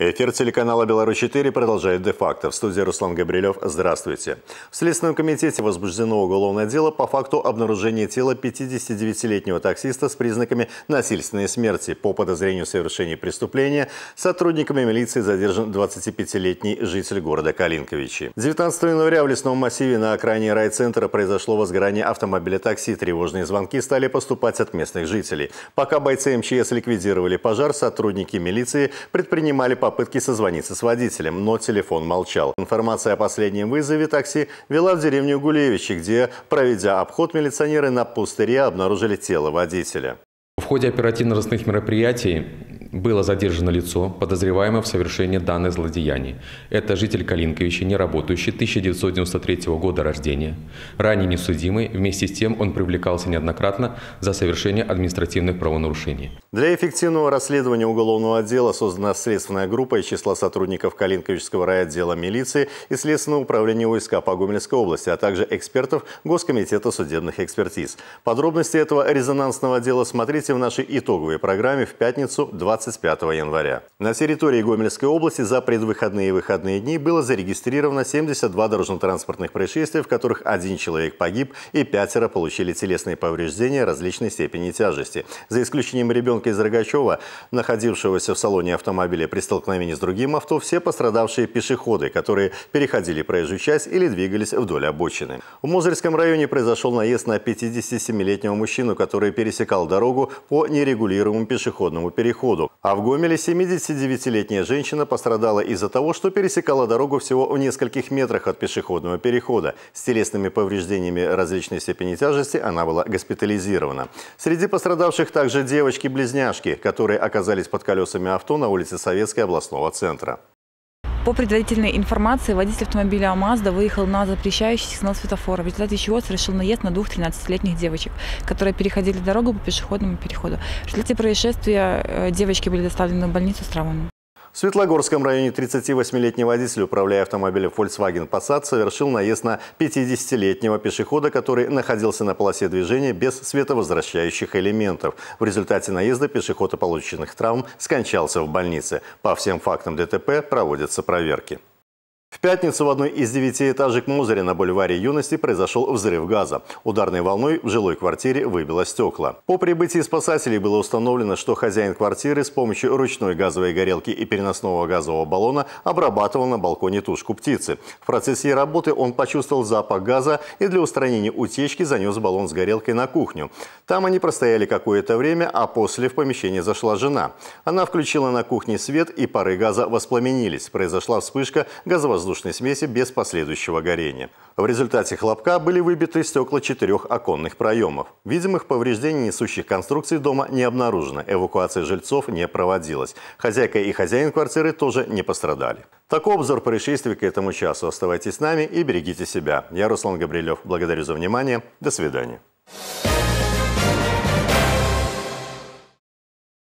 Эфир телеканала «Беларусь-4» продолжает «Де-факто». В студии Руслан Габрилев. Здравствуйте. В Следственном комитете возбуждено уголовное дело по факту обнаружения тела 59-летнего таксиста с признаками насильственной смерти. По подозрению в совершении преступления сотрудниками милиции задержан 25-летний житель города Калинковичи. 19 января в лесном массиве на окраине райцентра произошло возгорание автомобиля такси. Тревожные звонки стали поступать от местных жителей. Пока бойцы МЧС ликвидировали пожар, сотрудники милиции предпринимали по попытки созвониться с водителем, но телефон молчал. Информация о последнем вызове такси вела в деревню Гулевичи, где, проведя обход, милиционеры на пустыре обнаружили тело водителя. В ходе оперативно-розыскных мероприятий было задержано лицо, подозреваемое в совершении данных злодеяний. Это житель Калинковича, не работающий, 1993 года рождения, ранее несудимый, вместе с тем он привлекался неоднократно за совершение административных правонарушений. Для эффективного расследования уголовного дела создана следственная группа из числа сотрудников Калинковичского райотдела милиции и Следственного управления войска по Гомельской области, а также экспертов Госкомитета судебных экспертиз. Подробности этого резонансного дела смотрите в нашей итоговой программе в пятницу 20 25 января. На территории Гомельской области за предвыходные и выходные дни было зарегистрировано 72 дорожно-транспортных происшествия, в которых один человек погиб и пятеро получили телесные повреждения различной степени тяжести. За исключением ребенка из Рогачева, находившегося в салоне автомобиля при столкновении с другим авто, все пострадавшие пешеходы, которые переходили проезжую часть или двигались вдоль обочины. В Мозырском районе произошел наезд на 57-летнего мужчину, который пересекал дорогу по нерегулируемому пешеходному переходу. А в Гомеле 79-летняя женщина пострадала из-за того, что пересекала дорогу всего в нескольких метрах от пешеходного перехода. С телесными повреждениями различной степени тяжести она была госпитализирована. Среди пострадавших также девочки-близняшки, которые оказались под колесами авто на улице Советской областного центра. По предварительной информации, водитель автомобиля «Мазда» выехал на запрещающий сигнал светофора, в результате чего совершил наезд на двух 13-летних девочек, которые переходили дорогу по пешеходному переходу. В результате происшествия э, девочки были доставлены в больницу с травмами. В Светлогорском районе 38-летний водитель, управляя автомобилем Volkswagen Passat, совершил наезд на 50-летнего пешехода, который находился на полосе движения без световозвращающих элементов. В результате наезда пешеход и полученных травм скончался в больнице. По всем фактам ДТП проводятся проверки. В пятницу в одной из девятиэтажек Мозыря на бульваре Юности произошел взрыв газа. Ударной волной в жилой квартире выбило стекла. По прибытии спасателей было установлено, что хозяин квартиры с помощью ручной газовой горелки и переносного газового баллона обрабатывал на балконе тушку птицы. В процессе работы он почувствовал запах газа и для устранения утечки занес баллон с горелкой на кухню. Там они простояли какое-то время, а после в помещение зашла жена. Она включила на кухне свет и пары газа воспламенились. Произошла вспышка газового воздушной смеси без последующего горения. В результате хлопка были выбиты стекла четырех оконных проемов. Видимых повреждений несущих конструкций дома не обнаружено, эвакуация жильцов не проводилась. Хозяйка и хозяин квартиры тоже не пострадали. Такой обзор происшествий к этому часу. Оставайтесь с нами и берегите себя. Я Руслан Габрилев. Благодарю за внимание. До свидания.